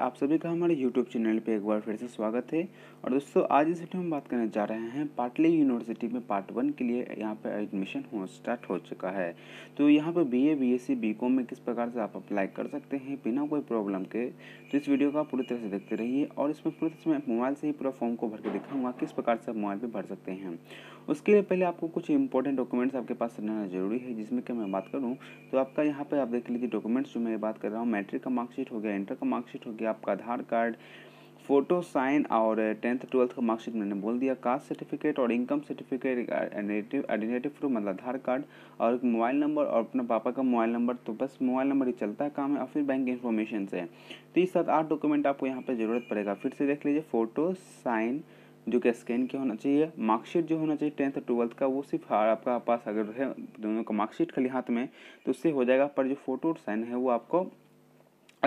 आप सभी का हमारे YouTube चैनल पे एक बार फिर से स्वागत है और दोस्तों आज इस वीडियो में बात करने जा रहे हैं पाटली यूनिवर्सिटी में पार्ट वन के लिए यहाँ पे एडमिशन हो स्टार्ट हो चुका है तो यहाँ पे B A B S C B com में किस प्रकार से आप अप्लाई कर सकते हैं बिना कोई प्रॉब्लम के तो इस वीडियो का पूरी तरह से देखते रहिए और इसमें पूरी तरह से मैं मोबाइल से ही पूरा फॉर्म को भर के दिखाऊंगा किस प्रकार से आप मोबाइल पर भर सकते हैं उसके लिए पहले आपको कुछ इंपॉर्टेंट डॉक्यूमेंट्स आपके पास रहना जरूरी है जिसमें कि मैं बात करूँ तो आपका यहाँ पर आप देख लीजिए डॉक्यूमेंट्स जो मैं बात कर रहा हूँ मैट्रिक का मार्कशीट हो गया इंटर का मार्कशीट हो गया आपका आधार कार्ड फोटो साइन और टेंथ ट्वेल्थ का मार्कशीट मैंने बोल दिया कास्ट सर्टिफिकेट और इनकम सर्टिफिकेट आइडेंटिटी प्रूफ मतलब आधार कार्ड और मोबाइल नंबर और अपने पापा का मोबाइल नंबर तो बस मोबाइल नंबर ही चलता है काम है और फिर बैंक इन्फॉर्मेशन से तो इस साथ आठ डॉक्यूमेंट आपको यहाँ पर ज़रूरत पड़ेगा फिर से देख लीजिए फ़ोटो साइन जो कि स्कैन के होना चाहिए मार्कशीट जो होना चाहिए टेंथ और ट्वेल्थ का वो सिर्फ आपका पास अगर है दोनों का मार्कशीट खाली हाथ में तो उससे हो जाएगा पर जो फोटो और साइन है वो आपको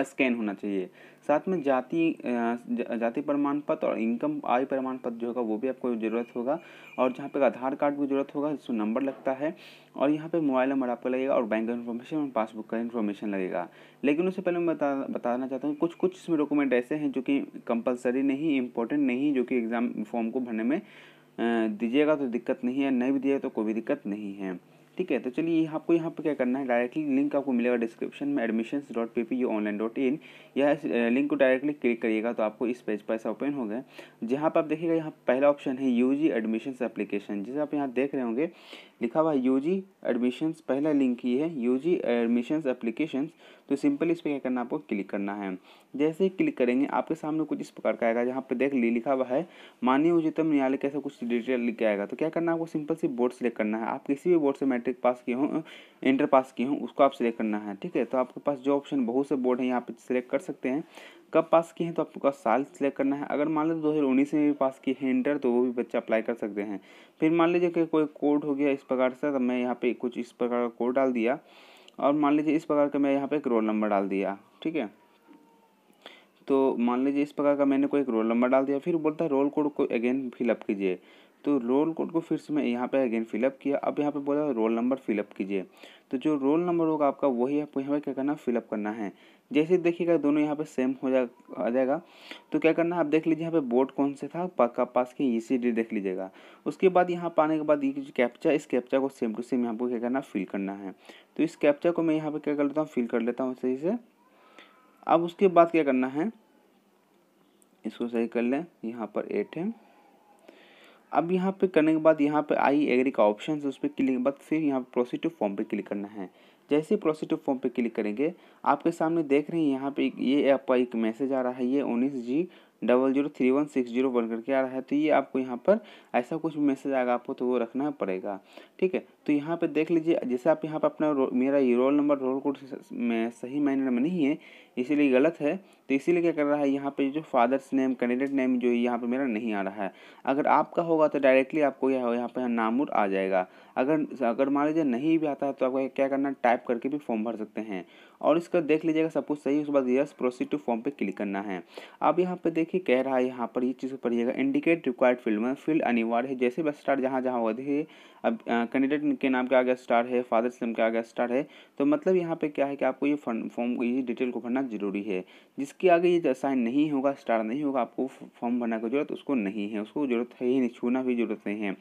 स्कैन होना चाहिए साथ में जाति जाति प्रमाण पत्र और इनकम आय प्रमाण पत्र जो होगा वो भी आपको ज़रूरत होगा और जहाँ पे आधार कार्ड की ज़रूरत होगा जिसमें नंबर लगता है और यहाँ पे मोबाइल नंबर आपका लगेगा और बैंक का इन्फॉर्मेशन और पासबुक का इन्फॉर्मेशन लगेगा लेकिन उससे पहले मैं बता बताना चाहता हूँ कुछ कुछ इसमें डॉक्यूमेंट ऐसे हैं जो कि कंपलसरी नहीं इंपॉर्टेंट नहीं जो कि एग्ज़ाम फॉर्म को भरने में दीजिएगा तो दिक्कत नहीं है नहीं भी दिएगा तो कोई भी दिक्कत नहीं है ठीक है तो चलिए आपको यहाँ पे क्या करना है डायरेक्टली लिंक आपको मिलेगा डिस्क्रिप्शन में admission dot P P U online dot in यह लिंक को डायरेक्टली क्लिक करिएगा तो आपको इस पेज पर ऐसा ओपन हो गया जहाँ पर आप देखिएगा यहाँ पहला ऑप्शन है यू जी एडमिशन एप्लीकेशन जैसे आप यहाँ देख रहे होंगे लिखा हुआ है यू जी एडमिशन्स पहला लिंक ही है यू जी एडमिशन्स एप्लीकेशन तो सिंपल इस पर क्या करना आपको क्लिक करना है जैसे ही क्लिक करेंगे आपके सामने कुछ इस प्रकार का आएगा जहाँ पे देख ली लिखा हुआ है माननीय उच्चतम न्यायालय कैसा कुछ डिटेल लिख के आएगा तो क्या करना है आपको सिंपल से बोर्ड सेलेक्ट करना है आप किसी भी बोर्ड से मैट्रिक पास किए हों इंटर पास किए हों उसको आप सिलेक्ट करना है ठीक है तो आपके पास जो ऑप्शन बहुत से बोर्ड हैं यहाँ पर सिलेक्ट कर सकते हैं कब पास किए हैं तो आपको साल सिलेक्ट करना है अगर मान लो दो हज़ार उन्नीस में भी पास किए हैं इंटर तो वो भी बच्चे अप्लाई कर सकते हैं फिर मान लीजिए कि कोई कोड हो गया इस प्रकार से तो मैं यहाँ पे कुछ इस प्रकार का कोड डाल दिया और मान लीजिए इस प्रकार का मैं यहाँ पे एक रोल नंबर डाल दिया ठीक है तो मान लीजिए इस प्रकार का मैंने कोई एक रोल नंबर डाल दिया फिर बोलता है रोल कोड को अगेन फिलअप कीजिए तो रोल कोड को फिर से मैं यहाँ पे अगेन फिलअप किया अब यहाँ पे बोला रोल नंबर फिलअप कीजिए तो जो रोल नंबर होगा आपका वही आपको यहाँ पे क्या करना फिलअप करना है जैसे देखिएगा दोनों यहाँ पे सेम हो जा आ जाएगा तो क्या करना है आप देख लीजिए यहाँ पे बोर्ड कौन से था पक्का पास के ई e देख लीजिएगा उसके बाद यहाँ पाने के बाद ये जो कैप्चा इस कैप्चा को सेम टू सेम यहाँ पर क्या करना फिल करना है तो इस कैप्चा को मैं यहाँ पर क्या कर लेता हूँ फिल कर लेता हूँ सही से अब उसके बाद क्या करना है इसको सही कर लें यहाँ पर एट है अब यहाँ पे करने के बाद यहाँ पे आई एग्री का ऑप्शन है उस पर क्लिक के बाद फिर यहाँ पे प्रोसीड टू फॉर्म पे क्लिक करना है जैसे प्रोसीटिव फॉर्म पे क्लिक करेंगे आपके सामने देख रहे हैं यहाँ पे ये आपका एक मैसेज आ रहा है ये उन्नीस G double zero three one six zero बन करके आ रहा है तो ये आपको यहाँ पर ऐसा कुछ मैसेज आएगा आपको तो वो रखना पड़ेगा ठीक है तो यहाँ पे देख लीजिए जैसे आप यहाँ पर अपना मेरा ये रोल नंबर रोल कोड में सही मायने में नहीं है इसीलिए गलत है तो इसीलिए क्या कर रहा है यहाँ पे जो फादर्स नेम कैंडिडेट नेम जो यहाँ पे मेरा नहीं आ रहा है अगर आपका होगा तो डायरेक्टली आपको यह यहाँ पे नामुर आ जाएगा अगर अगर मान लीजिए नहीं भी आता है तो आपको क्या करना टाइप करके भी फॉर्म भर सकते हैं और इसका देख लीजिएगा सब कुछ सही उसके बाद यस प्रोसीड टू फॉर्म पे क्लिक करना है अब यहाँ पे देखिए कह रहा है यहाँ पर ये चीज़ पढ़िएगा इंडिकेट रिक्वायर्ड फील्ड में फील्ड अनिवार्य है जैसे भी स्टार जहाँ जहाँ होगा देखिए अब कैंडिडेट के नाम के आगे स्टार है फादर्स नेम के आगे स्टार है तो मतलब यहाँ पे क्या है कि आपको ये फॉर्म ये डिटेल को भरना जरूरी है जिस उसके आगे ये साइन नहीं होगा स्टार नहीं होगा आपको फॉर्म भरने की जरूरत उसको नहीं है उसको जरूरत है ही नहीं छूना भी जरूरत नहीं है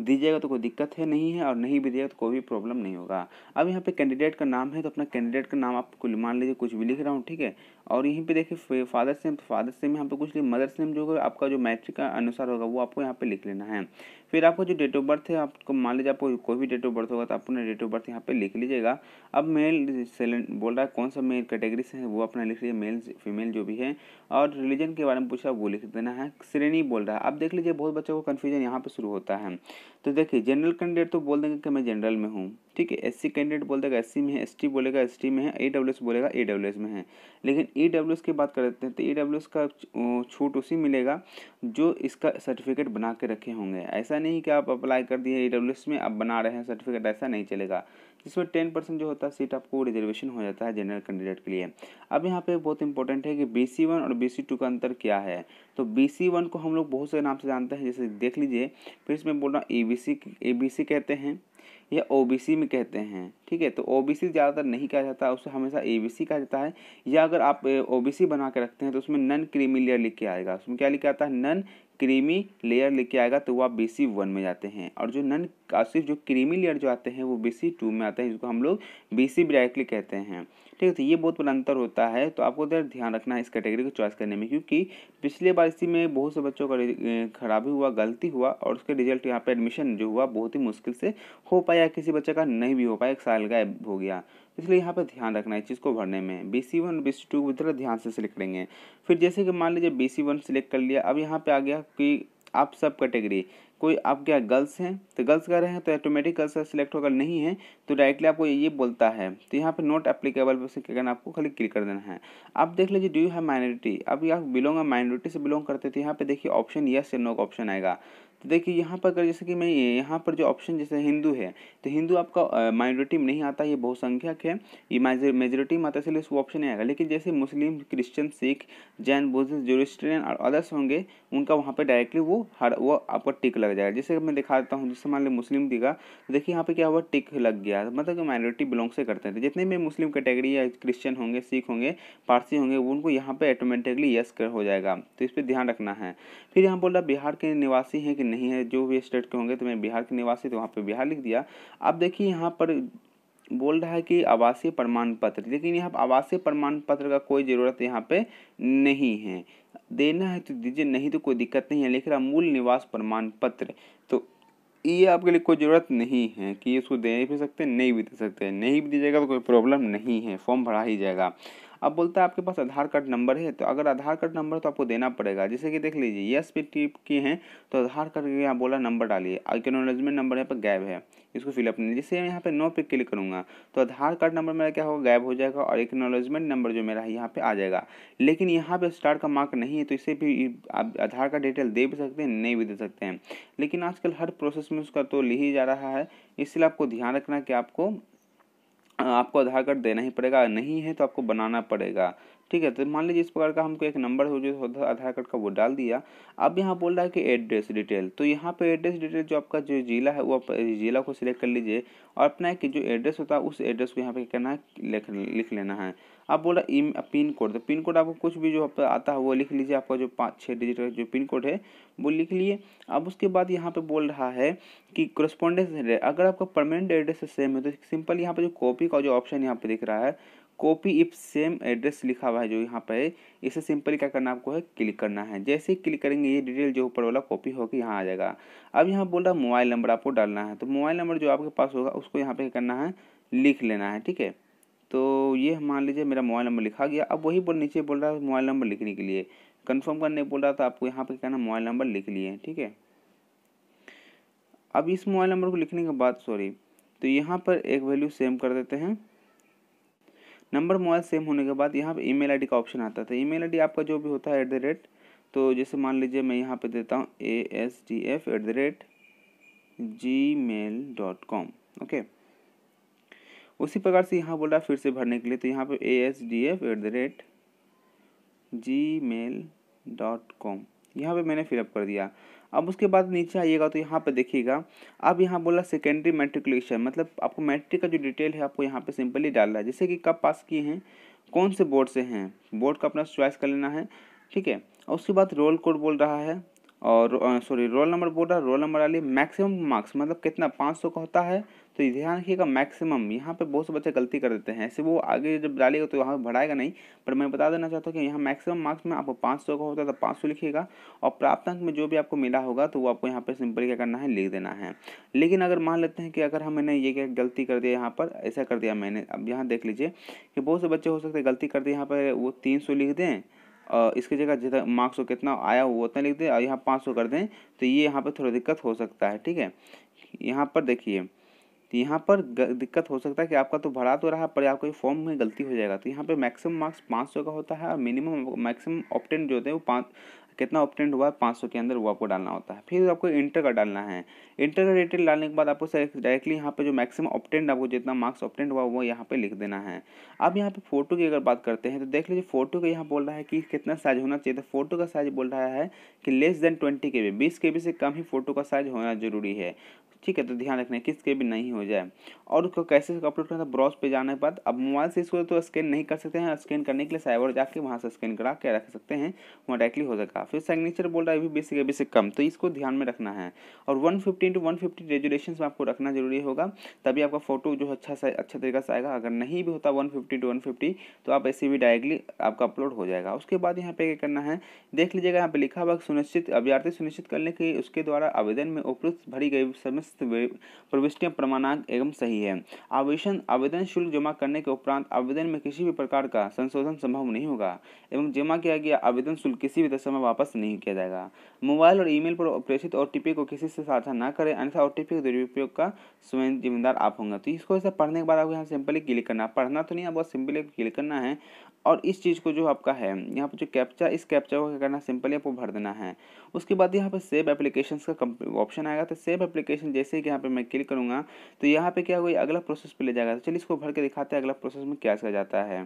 दीजिएगा तो कोई दिक्कत है नहीं है और नहीं भी दिएगा तो कोई भी प्रॉब्लम नहीं होगा अब यहाँ पे कैंडिडेट का नाम है तो अपना कैंडिडेट का नाम आप मान लीजिए कुछ भी लिख रहा हूँ ठीक है और यहीं पे देखिए फादर्स नेम फादर्स नेम यहाँ पे कुछ लिए मदर्स नेम जो होगा आपका जो मैट्रिक का अनुसार होगा वो आपको यहाँ पे लिख लेना है फिर आपको जो डेट ऑफ बर्थ है आपको मान लीजिए आपको कोई भी डेट ऑफ बर्थ होगा तो आप अपना डेट ऑफ बर्थ यहाँ पे लिख लीजिएगा अब मेल सेलेंट बोल रहा है कौन सा मेल कैटेगरी से है वो अपना लिख लीजिए मेल फीमेल जो भी है और रिलीजन के बारे में पूछा वो लिख देना है श्रेणी बोल रहा है आप देख लीजिए बहुत बच्चों को कन्फ्यूजन यहाँ पर शुरू होता है तो देखिए जनरल कैंडिडेट तो बोल देंगे कि मैं जनरल में हूँ ठीक है एस कैंडिडेट बोल देगा एस में है एसटी बोलेगा एस में है ए बोलेगा ए में है लेकिन ए की बात कर देते हैं तो ए का छूट उसी मिलेगा जो इसका सर्टिफिकेट बना के रखे होंगे ऐसा नहीं कि आप अप्लाई कर दिए ए में आप बना रहे हैं सर्टिफिकेट ऐसा नहीं चलेगा जिसमें टेन परसेंट जो होता है सीट आपको रिजर्वेशन हो जाता है जनरल कैंडिडेट के लिए अब यहाँ पे बहुत इंपॉर्टेंट है कि बी सी वन और बी सी टू का अंतर क्या है तो बी सी वन को हम लोग बहुत से नाम से जानते हैं जैसे देख लीजिए फिर इसमें बोल रहा हूँ A B C A B C कहते हैं या ओ बी सी में कहते हैं ठीक है तो ओ बी सी ज़्यादातर नहीं कहा जाता उसे हमेशा ए बी सी कहा जाता है या अगर आप ओ बी सी बना के रखते हैं तो उसमें नन क्रीमी लेयर लिख के आएगा उसमें क्या लिखा आता है नन क्रीमी लेयर लिख के आएगा तो वो आप बी सी वन में जाते हैं और जो नन और सिर्फ जो क्रीमी लेयर जो आते हैं वो बी सी टू में आते हैं जिसको हम लोग बी सी ब्राइटली कहते हैं ठीक है तो ये बहुत बड़ा अंतर होता है तो आपको उधर ध्यान रखना है इस कैटेगरी को चॉइस करने में क्योंकि पिछले बार इसी में बहुत से बच्चों का खराबी हुआ गलती हुआ और उसके रिजल्ट यहाँ पे एडमिशन जो हुआ बहुत ही मुश्किल से हो पाया किसी बच्चे का नहीं भी हो पाया एक साल गायब हो गया इसलिए यहाँ पर ध्यान रखना है इस चीज़ को भरने में B C one B C two इधर ध्यान से सिलेक्ट करेंगे फिर जैसे कि मान लीजिए बी सी वन सिलेक्ट कर लिया अब यहाँ पे आ गया कि आप सब कैटेगरी कोई आप क्या गर्ल्स हैं तो गर्ल्स कर रहे हैं तो ऑटोमेटिक गर्ल्स का सिलेक्ट होकर नहीं है तो डायरेक्टली आपको ये बोलता है तो यहाँ पे नॉट एप्लीकेबल पर क्या करना आपको खाली क्लिक कर देना है आप देख लीजिए डू यू हैव माइनॉरिटी अब आप बिलोंग माइनॉरिटी से बिलोंग करते थे तो यहाँ पे देखिए ऑप्शन यस या नो का ऑप्शन आएगा तो देखिए यहाँ पर अगर जैसे कि मैं यहाँ पर जो ऑप्शन जैसे हिंदू है तो हिंदू आपका माइनॉरिटी में नहीं आता ये बहुसंख्यक है ये मेजोरिटी में आता है इसलिए इसको ऑप्शन नहीं आएगा लेकिन जैसे Muslim Christian Sikh Jain Buddhist Zoroastrian और अदर्स होंगे उनका वहाँ पर डायरेक्टली वो हर वो आपका टिक लग जाएगा जैसे मैं दिखा देता हूँ जैसे मान लो मुस्लिम दिखा तो देखिए यहाँ पर क्या हुआ टिक लग गया मतलब माइनॉरिटी बिलोंग से करते हैं जितने भी मुस्लिम कैटेगरी या क्रिश्चियन होंगे सिख होंगे पारसी होंगे उनको यहाँ पर ऑटोमेटिकली यस कर हो जाएगा तो इस पर ध्यान रखना है फिर यहाँ बोल रहा बिहार के निवासी हैं कि नहीं है जो भी स्टेट के होंगे तो मैं बिहार के निवासी तो वहाँ पर बिहार लिख दिया अब देखिए यहाँ पर बोल रहा है कि आवासीय प्रमाण पत्र लेकिन यहाँ आवासीय प्रमाण पत्र का कोई ज़रूरत यहाँ पे नहीं है देना है तो दीजिए नहीं तो कोई दिक्कत नहीं है लिख रहा मूल निवास प्रमाण पत्र तो ये आपके लिए कोई ज़रूरत नहीं है कि इसको दे भी सकते हैं नहीं भी दे सकते नहीं भी दीजिएगा तो कोई प्रॉब्लम नहीं है फॉर्म भरा ही जाएगा अब बोलता है आपके पास आधार कार्ड नंबर है तो अगर आधार कार्ड नंबर तो आपको देना पड़ेगा जैसे कि देख लीजिए यस पे टिप किए हैं तो आधार कार्ड यहाँ बोला नंबर डालिए एक्नोलॉजमेंट नंबर यहाँ पर गैब है इसको फिलअप नहीं जैसे मैं यहाँ पे नो पे क्लिक करूँगा तो आधार कार्ड नंबर मेरा क्या होगा गायब हो जाएगा और एक्नोलॉजमेंट नंबर जो मेरा है यहाँ पे आ जाएगा लेकिन यहाँ पे स्टार का मार्क नहीं है तो इसे भी आप आधार कार्ड डिटेल दे भी सकते हैं नहीं भी दे सकते हैं लेकिन आजकल हर प्रोसेस में उसका तो ले ही जा रहा है इसलिए आपको ध्यान रखना कि आपको हाँ, आपको आधार कार्ड देना ही पड़ेगा नहीं है तो आपको बनाना पड़ेगा ठीक है तो मान लीजिए इस प्रकार का हमको एक नंबर हो जो आधार कार्ड का वो डाल दिया अब यहाँ बोल रहा है कि एड्रेस डिटेल तो यहाँ पे एड्रेस डिटेल जो आपका जो जिला है वो आप जिला को सिलेक्ट कर लीजिए और अपना एक जो एड्रेस होता है उस एड्रेस को यहाँ पे कहना लिख लेना है आप बोला इम पिन कोड तो पिन कोड आपको कुछ भी जो आता है वो लिख लीजिए आपका जो पाँच छः डिजिट का जो पिन कोड है वो लिख लिए अब उसके बाद यहाँ पे बोल रहा है कि क्रोस्पॉन्डेंस अगर आपका परमानेंट एड्रेस सेम है तो सिंपल यहाँ पे जो कॉपी का जो ऑप्शन यहाँ पे दिख रहा है कॉपी इफ सेम एड्रेस लिखा हुआ है जो यहाँ पर इसे सिंपली क्या करना आपको है क्लिक करना है जैसे ही क्लिक करेंगे ये डिटेल जो ऊपर वाला कॉपी होकर यहाँ आ जाएगा अब यहाँ बोल रहा है मोबाइल नंबर आपको डालना है तो मोबाइल नंबर जो आपके पास होगा उसको यहाँ पे करना है लिख लेना है ठीक है तो ये मान लीजिए मेरा मोबाइल नंबर लिखा गया अब वही बोल नीचे बोल रहा है मोबाइल नंबर लिखने के लिए कंफर्म करने बोल रहा था आपको यहाँ पे क्या ना मोबाइल नंबर लिख लिए ठीक है अब इस मोबाइल नंबर को लिखने के बाद सॉरी तो यहाँ पर एक वैल्यू सेम कर देते हैं नंबर मोबाइल सेम होने के बाद यहाँ पर ई मेल का ऑप्शन आता था ई मेल आपका जो भी होता है एट द रेट तो जैसे मान लीजिए मैं यहाँ पर देता हूँ A S D F at the rate gmail dot com okay उसी प्रकार से यहाँ बोला फिर से भरने के लिए तो यहाँ पे A S D F at the rate gmail dot com यहाँ पर मैंने फिलअप कर दिया अब उसके बाद नीचे आइएगा तो यहाँ पे देखिएगा अब यहाँ बोला सेकेंडरी मेट्रिकुलेशन मतलब आपको मैट्रिक का जो डिटेल है आपको यहाँ पे सिंपली डालना है जैसे कि कब पास किए हैं कौन से बोर्ड से हैं बोर्ड का अपना चॉइस कर लेना है ठीक है और उसके बाद रोल कोड बोल रहा है और सॉरी रोल नंबर बोल रहा है रोल नंबर डालिए मैक्सिमम मार्क्स मतलब कितना पाँच सौ का होता है तो ध्यान रखिएगा मैक्सिमम यहाँ पे बहुत से बच्चे गलती कर देते हैं ऐसे वो आगे जब डालेगा तो यहाँ बढ़ाएगा नहीं पर मैं बता देना चाहता हूँ कि यहाँ मैक्सिमम मार्क्स में आपको पाँच सौ का होता है तो पाँच सौ लिखिएगा और प्राप्त अंक में जो भी आपको मिला होगा तो वो आपको यहाँ पर सिंपल क्या करना है लिख देना है लेकिन अगर मान लेते हैं कि अगर हमने ये क्या गलती कर दिया यहाँ पर ऐसा कर दिया मैंने अब यहाँ देख लीजिए कि बहुत से बच्चे हो सकते गलती कर दिए यहाँ पर वो तीन लिख दें इसकी जगह जितना मार्क्स कितना आया हुआ उतना लिख दें और यहाँ पाँच सौ कर दें तो ये यहाँ पर थोड़ा दिक्कत हो सकता है ठीक है यहाँ पर देखिए तो यहाँ पर दिक्कत हो सकता है कि आपका तो भरा तो रहा पर आपको फॉर्म में गलती हो जाएगा तो यहाँ पे मैक्सिमम मार्क्स पाँच सौ का होता है और मिनिमम मैक्सिमम ऑप्टेंट जो होते हैं वो पाँच कितना ऑप्टेंट हुआ है पाँच सौ के अंदर वो आपको डालना होता है फिर आपको इंटर का डालना है इंटर का रिलेटेड डालने के बाद आपको डायरेक्टली यहाँ पे जो मैक्सिमम ऑप्टेंट आपको जितना मार्क्स ऑप्टेंट हुआ वो यहाँ पे लिख देना है अब यहाँ पे फोटो की अगर बात करते हैं तो देख लीजिए फोटो का यहाँ बोल रहा है कि कितना साइज होना चाहिए तो फोटो का साइज बोल रहा है कि लेस देन ट्वेंटी के बीस के बी से कम ही फोटो का साइज होना जरूरी है ठीक है तो ध्यान रखना किसके भी नहीं हो जाए और उसको कैसे अपलोड करना था ब्राउज पे जाने के बाद अब मोबाइल से इसको तो स्कैन नहीं कर सकते हैं स्कैन करने के लिए साइबर जाके वहाँ से स्कैन करा के रख सकते हैं वहाँ डायरेक्टली हो सका फिर सिग्नेचर बोल रहा है अभी बेसिक अभी से कम तो इसको ध्यान में रखना है और one fifty into one fifty resolution में आपको रखना जरूरी होगा तभी आपका फोटो जो अच्छा सा अच्छा तरीके से आएगा अगर नहीं भी होता one fifty to one fifty तो आप ऐसे भी डायरेक्टली आपका अपलोड हो जाएगा उसके बाद यहाँ पे क्या करना है देख लीजिएगा यहाँ पे लिखा हुआ सुनिश्चित अभ्यार्थी सुनिश्चित करने के उसके द्वारा आवेदन में उपलब्ध भरी गई समस्त प्रविष्टियां प्रमाणांक एवं सही है आवेदन आवेदन शुल्क जमा करने के उपरांत आवेदन में किसी भी प्रकार का संशोधन संभव नहीं होगा एवं जमा किया गया आवेदन शुल्क किसी भी दशा में वापस नहीं किया जाएगा मोबाइल और ईमेल पर प्रेषित ओ को किसी से साझा न करें अन्यथा ओ के दुरुपयोग का स्वयं जिम्मेदार आप होंगे तो इसको ऐसे पढ़ने के बाद आपको यहाँ सिंपली क्लिक करना पढ़ना तो नहीं है बहुत सिंपली क्लिक करना है और इस चीज़ को जो आपका है यहाँ पर जो कैप्चा इस कैप्चा को क्या करना सिंपली आपको भर देना है उसके बाद यहाँ पर सेव एप्लीकेशन का ऑप्शन आएगा तो सेव एप्लीकेशन जैसे जैसे कि यहाँ पे मैं क्लिक करूँगा तो यहाँ पे क्या हुआ अगला प्रोसेस पे ले जाएगा तो चलिए इसको भर के दिखाते हैं अगला प्रोसेस में क्या किया जाता है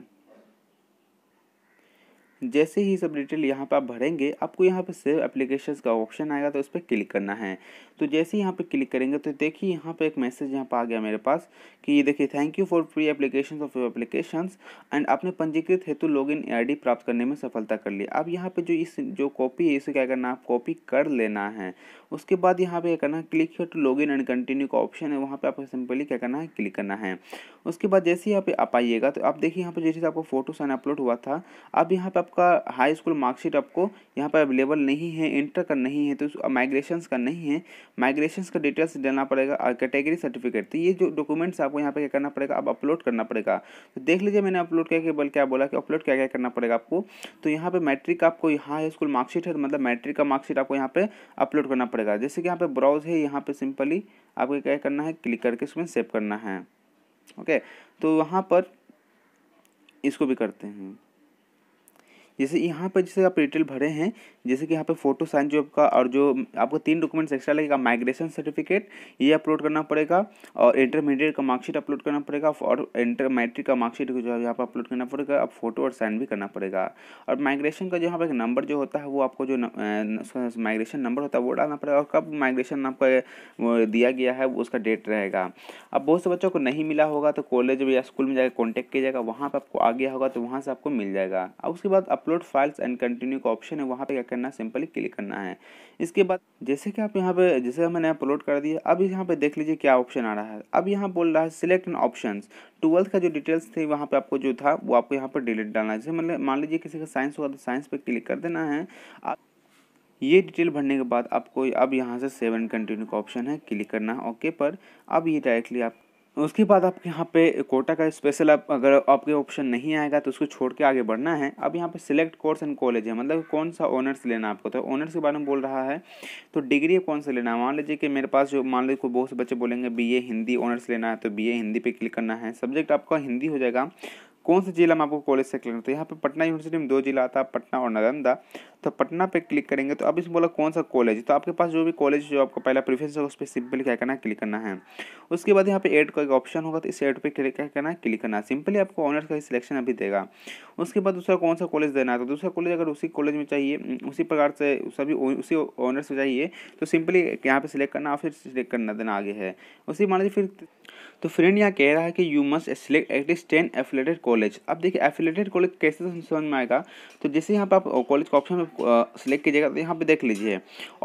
जैसे ही सब डिटेल यहाँ पर आप भरेंगे आपको यहाँ पर सेव एप्लीकेशन का ऑप्शन आएगा तो उस पर क्लिक करना है तो जैसे ही यहाँ पर क्लिक करेंगे तो देखिए यहाँ पर एक मैसेज यहाँ पर आ गया मेरे पास कि ये देखिए thank you for free application of your application and आपने पंजीकृत हेतु लॉग इन आई प्राप्त करने में सफलता कर ली अब यहाँ पर जो इस जो कॉपी है इसे क्या करना आप कॉपी कर लेना है उसके बाद यहाँ पे क्या करना है click to log in and continue का ऑप्शन है वहाँ पर आपको सिंपली क्या करना है क्लिक करना है उसके बाद जैसे यहाँ पर आप आइएगा तो आप देखिए यहाँ पर जैसे आपको फोटो सन अपलोड हुआ था अब यहाँ पे आपका हाई स्कूल मार्कशीट आपको यहाँ पर अवेलेबल नहीं है इंटर का नहीं है तो माइग्रेशन का नहीं है माइग्रेशन का डिटेल्स देना पड़ेगा और कैटेगरी सर्टिफिकेट तो ये जो डॉक्यूमेंट्स आपको यहाँ पर क्या करना पड़ेगा अब अपलोड करना पड़ेगा तो देख लीजिए मैंने अपलोड किया कि बल क्या बोला कि अपलोड क्या क्या करना पड़ेगा आपको तो यहाँ पर मैट्रिक आपको यहाँ हाई स्कूल मार्कशीट है तो मतलब मैट्रिक का मार्कशीट आपको यहाँ पर अपलोड करना पड़ेगा जैसे कि यहाँ पर ब्राउज है यहाँ पर सिंपली आपको क्या करना है क्लिक करके इसमें सेव करना है ओके तो वहाँ पर इसको भी करते हैं जैसे यहाँ पर जैसे आप डिटेल भरे हैं जैसे कि यहाँ पे फोटो साइन जो आपका और जो आपको तीन डॉक्यूमेंट्स एक्स्ट्रा लगेगा माइग्रेशन सर्टिफिकेट ये अपलोड करना पड़ेगा और इंटरमीडिएट का मार्कशीट अपलोड करना पड़ेगा और इंटर मैट्रिक का मार्कशीट जो है यहाँ पर अपलोड करना पड़ेगा आप फोटो और साइन भी करना पड़ेगा और माइग्रेशन का जो यहाँ पर नंबर जो होता है वो आपको जो माइग्रेशन नंबर होता है वो डालना पड़ेगा और कब माइग्रेशन आपका दिया गया है उसका डेट रहेगा अब बहुत से बच्चों को नहीं मिला होगा तो कॉलेज या स्कूल में जाकर कॉन्टैक्ट किया जाएगा वहाँ पर आपको आ गया होगा तो वहाँ से आपको मिल जाएगा अब उसके बाद अपलोड फाइल्स एंड कंटिन्यू का ऑप्शन है वहाँ पे क्या करना है सिंपली क्लिक करना है इसके बाद जैसे कि आप यहाँ पे जैसे मैंने अपलोड कर दिया अब यहाँ पे देख लीजिए क्या ऑप्शन आ रहा है अब यहाँ बोल रहा है सिलेक्ट एन ऑप्शन ट्वेल्थ का जो डिटेल्स थे वहाँ पे आपको जो था वो आपको यहाँ पर डिलीट डालना है जैसे मतलब मान लीजिए किसी का साइंस होगा तो साइंस पर क्लिक कर देना है आप ये डिटेल भरने के बाद आपको अब यहाँ से सेवन कंटिन्यू का ऑप्शन है क्लिक करना है ओके पर अब ये डायरेक्टली आप उसके बाद आपके यहाँ पे कोटा का स्पेशल आप अगर आपके ऑप्शन नहीं आएगा तो उसको छोड़ के आगे बढ़ना है अब यहाँ पे सिलेक्ट कोर्स एंड कॉलेज है मतलब कौन सा ऑनर्स लेना आपको तो ऑनर्स के बारे में बोल रहा है तो डिग्री कौन सा लेना है मान लीजिए कि मेरे पास जो मान लीजिए बहुत से बच्चे बोलेंगे बी ए हिंदी ऑनर्स लेना है तो बी ए हिंदी पर क्लिक करना है सब्जेक्ट आपका हिंदी हो जाएगा कौन से जिला में आपको कॉलेज से क्लिक करना हैं तो यहाँ पे पटना यूनिवर्सिटी में दो जिला आता है पटना और नालंदा तो पटना पे क्लिक करेंगे तो अब इसमें बोला कौन सा कॉलेज तो आपके पास जो भी कॉलेज जो आपका पहला प्रीफ्रेंस होगा उस पर सिंपली क्या करना है क्लिक करना है उसके बाद यहाँ पे एड का एक ऑप्शन होगा तो इस एड पर क्लिक करना है क्लिक करना सिंपली आपको ऑनर्स का सिलेक्शन अभी देगा उसके बाद दूसरा कौन सा कॉलेज देना है तो दूसरा कॉलेज अगर उसी कॉलेज में चाहिए उसी प्रकार से सभी उसी ऑनर्स में चाहिए तो सिंपली यहाँ पर सिलेक्ट करना फिर सिलेक्ट करना देना आगे है उसी मान लीजिए फिर तो फ्रेंड यहाँ कह रहा है कि you must select at least ten affiliated college अब देखिए एफिलेटेड कॉलेज कैसे समझ में आएगा तो जैसे यहाँ पर आप कॉलेज का ऑप्शन सेलेक्ट कीजिएगा तो यहाँ पे देख लीजिए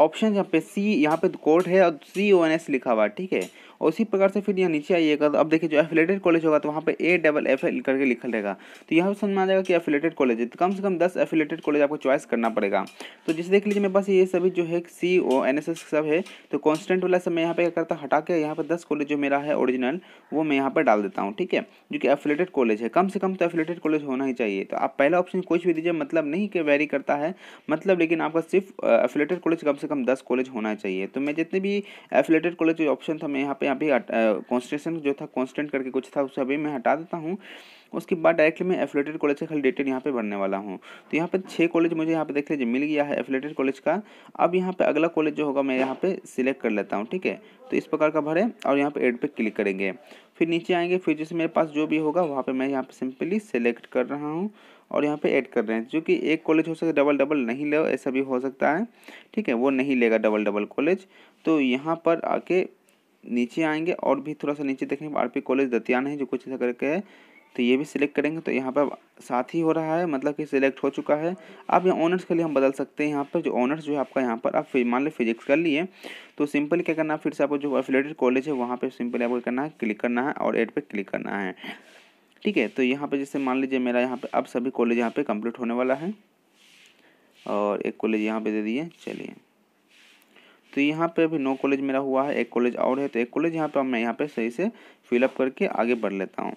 ऑप्शन यहाँ पे सी यहाँ पे कोर्ट है और सी ओ एन एस लिखा हुआ है ठीक है और उसी प्रकार से फिर यहाँ नीचे आइएगा तो अब देखिए जो एफिलेटेड कॉलेज होगा तो वहाँ पर ए डबल एफ एल करके लिखा रहेगा तो यहाँ पर समझ में आ जाएगा कि एफिलेटेड कॉलेज है तो कम से कम दस एफिलेटेड कॉलेज आपको चॉइस करना पड़ेगा तो जैसे देख लीजिए मेरे पास ये सभी जो है C O N S S सब है तो कॉन्स्टेंट वाला सब मैं यहाँ पर क्या करता हटा के यहाँ पर दस कॉलेज जो मेरा है ओरिजिनल वो मैं यहाँ पर डाल देता हूँ ठीक है जो कि एफिलेटेड कॉलेज है कम से कम तो एफिलेटेड कॉलेज होना ही चाहिए तो आप पहला ऑप्शन कुछ भी दीजिए मतलब नहीं कि वेरी करता है मतलब लेकिन आपका सिर्फ एफिलेटेड कॉलेज कम से कम दस कॉलेज होना चाहिए तो मैं जितने भी एफिलेटेड कॉलेज ऑप्शन था मैं यहाँ पे पे कॉन्स्टेशन जो था कॉन्स्टेंट करके कुछ था उसे अभी मैं हटा देता हूँ उसके बाद डायरेक्टली मैं एफिलेटेड कॉलेज का खाली डेटेड यहाँ पे भरने वाला हूँ तो यहाँ पे छः कॉलेज मुझे यहाँ पे देख लीजिए मिल गया है एफिलेटेड कॉलेज का अब यहाँ पे अगला कॉलेज जो होगा मैं यहाँ पे सिलेक्ट कर लेता हूँ ठीक है तो इस प्रकार का भरें और यहाँ पे एड पे क्लिक करेंगे फिर नीचे आएंगे फिर जैसे मेरे पास जो भी होगा वहाँ पर मैं यहाँ पर सिंपली सेलेक्ट कर रहा हूँ और यहाँ पे ऐड कर रहे हैं जो कि एक कॉलेज हो सकता है डबल डबल नहीं ले ऐसा भी हो सकता है ठीक है वो नहीं लेगा डबल डबल कॉलेज तो यहाँ पर आके नीचे आएंगे और भी थोड़ा सा नीचे देखेंगे आर पी कॉलेज दतियान है जो कुछ ऐसा करके है तो ये भी सिलेक्ट करेंगे तो यहाँ पर साथ ही हो रहा है मतलब कि सिलेक्ट हो चुका है आप यहाँ ऑनर्स के लिए हम बदल सकते हैं यहाँ पर जो ऑनर्स जो है आपका यहाँ पर आप मान लें फिजिक्स कर लिए तो सिंपल क्या करना है फिर से आपको जो एफिलेटेड कॉलेज है वहाँ पर सिंपल आपको करना है क्लिक करना है और एड पर क्लिक करना है ठीक है तो यहाँ पर जैसे मान लीजिए मेरा यहाँ पर अब सभी कॉलेज यहाँ पर कंप्लीट होने वाला है और एक कॉलेज यहाँ पर दे दिए चलिए तो यहाँ पे अभी नौ कॉलेज मेरा हुआ है एक कॉलेज और है तो एक कॉलेज यहाँ पे मैं यहाँ पे सही से फिलअप करके आगे बढ़ लेता हूँ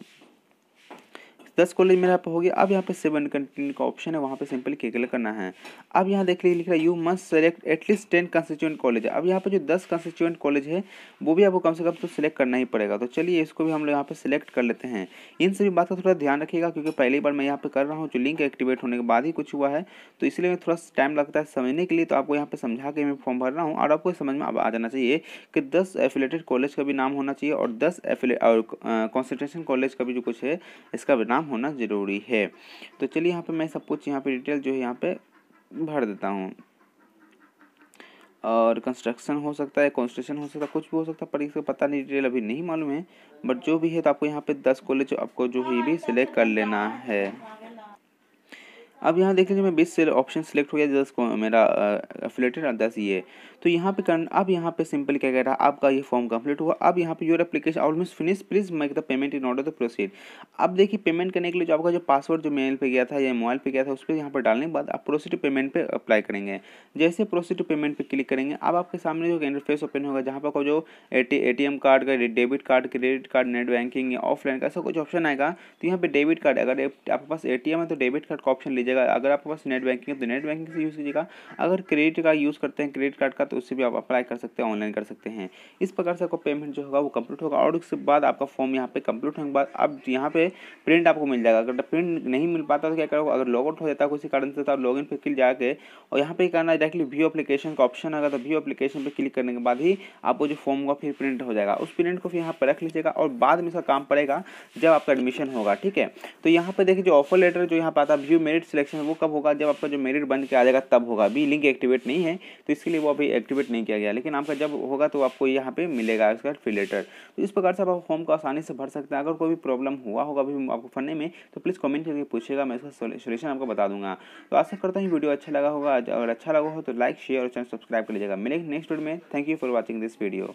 दस कॉलेज मेरा यहाँ पर हो गया अब यहाँ पे सेवन कंटिन्यू का ऑप्शन है वहाँ पे के कैलकुलेट करना है अब यहाँ देख लीजिए लिख रहा है you must select at least ten constituent college अब यहाँ पे जो दस कंस्टिट्यूंट कॉलेज है वो भी आपको कम से कम तो सिलेक्ट करना ही पड़ेगा तो चलिए इसको भी हम लोग यहाँ पर सिलेक्ट कर लेते हैं इन सभी बात का थोड़ा ध्यान रखिएगा क्योंकि पहली बार मैं यहाँ पर कर रहा हूँ जो लिंक एक्टिवेट होने के बाद ही कुछ हुआ है तो इसलिए मैं थोड़ा टाइम लगता है समझने के लिए तो आपको यहाँ पर समझा के मैं फॉर्म भर रहा हूँ और आपको समझ में अब आ जाना चाहिए कि दस एफिलेटेड कॉलेज का भी नाम होना चाहिए और दस एफिले और कॉन्सेंट्रेशन कॉलेज का भी जो कुछ है इसका भी नाम नाम होना ज़रूरी है तो चलिए यहाँ पे मैं सब कुछ यहाँ पे डिटेल जो है यहाँ पे भर देता हूँ और कंस्ट्रक्शन हो सकता है कंस्ट्रक्शन हो सकता है कुछ भी हो सकता है पर इसका पता नहीं डिटेल अभी नहीं मालूम है बट जो भी है तो आपको यहाँ पे दस कॉलेज आपको जो है भी सिलेक्ट कर लेना है अब यहाँ देख लीजिए मैं बीस ऑप्शन सेलेक्ट हो गया दस को मेरा एफिलेटेड और दस ये तो यहाँ पे करना अब यहाँ पे सिंपल क्या कह रहा है आपका ये फॉर्म कंप्लीट हुआ अब यहाँ पे your application almost finish please make the payment in order to proceed अब देखिए पेमेंट करने के लिए जो आपका जो पासवर्ड जो मेल पे गया था या मोबाइल पे गया था उस पर यहाँ पर डालने के बाद आप प्रोसीड पेमेंट पर अप्लाई करेंगे जैसे प्रोसीड पेमेंट पर क्लिक करेंगे अब आपके सामने जो इंटरफेस ओपन होगा जहाँ पर जो ए टी कार्ड का debit card credit card net banking या ऑफलाइन का ऐसा कुछ ऑप्शन आएगा तो यहाँ पर डेबिट कार्ड अगर आपके पास ए है तो डेबिट कार्ड का ऑप्शन लीजिएगा अगर आपके पास नेट बैंकिंग है तो नेट बैंकिंग से यूज़ कीजिएगा अगर क्रेडिट कार्ड यूज़ करते हैं क्रेडिट कार्ड का तो हैं तो उससे भी आप अप्लाई कर सकते हैं ऑनलाइन कर सकते हैं इस प्रकार से आपका पेमेंट जो होगा वो कंप्लीट होगा और उसके बाद आपका फॉर्म यहाँ पे कंप्लीट होने के बाद अब यहाँ पे प्रिंट आपको मिल जाएगा अगर प्रिंट नहीं मिल पाता तो क्या करोगे अगर आउट हो जाता है किसी कारण से तो आप लॉग इन पर क्लिक जाकर और यहाँ पे करना डायरेक्टली व्यू अपलीकेशन का ऑप्शन आएगा तो व्यू अपलीकेशन पर क्लिक करने के बाद ही आपको जो फॉर्म होगा फिर प्रिंट हो जाएगा उस प्रिंट को फिर यहाँ पर रख लीजिएगा और बाद में इसका काम पड़ेगा जब आपका एडमिशन होगा ठीक है तो यहाँ पर देखिए जो ऑफर लेटर जो यहाँ पर आता है व्यू मेरिट सिलेक्शन वो कब होगा जब आपका जो मेरिट बन के आ जाएगा तब होगा अभी लिंक एक्टिवेट नहीं है तो इसके लिए वो अभी एक्टिवेट नहीं किया गया लेकिन आपका जब होगा तो आपको यहाँ पे मिलेगा इसका फिलेटर तो इस प्रकार से आप फॉर्म को आसानी से भर सकते हैं अगर कोई भी प्रॉब्लम हुआ होगा अभी आपको फरने में तो प्लीज़ कमेंट करके पूछेगा मैं इसका सोल्यूशन आपको बता दूंगा तो आशा करता हूँ वीडियो अच्छा लगा होगा अगर अच्छा लगा हो तो लाइक शेयर और चैनल सब्सक्राइब कर लीजिएगा मिलेंगे नेक्स्ट वीडियो में thank you for watching this video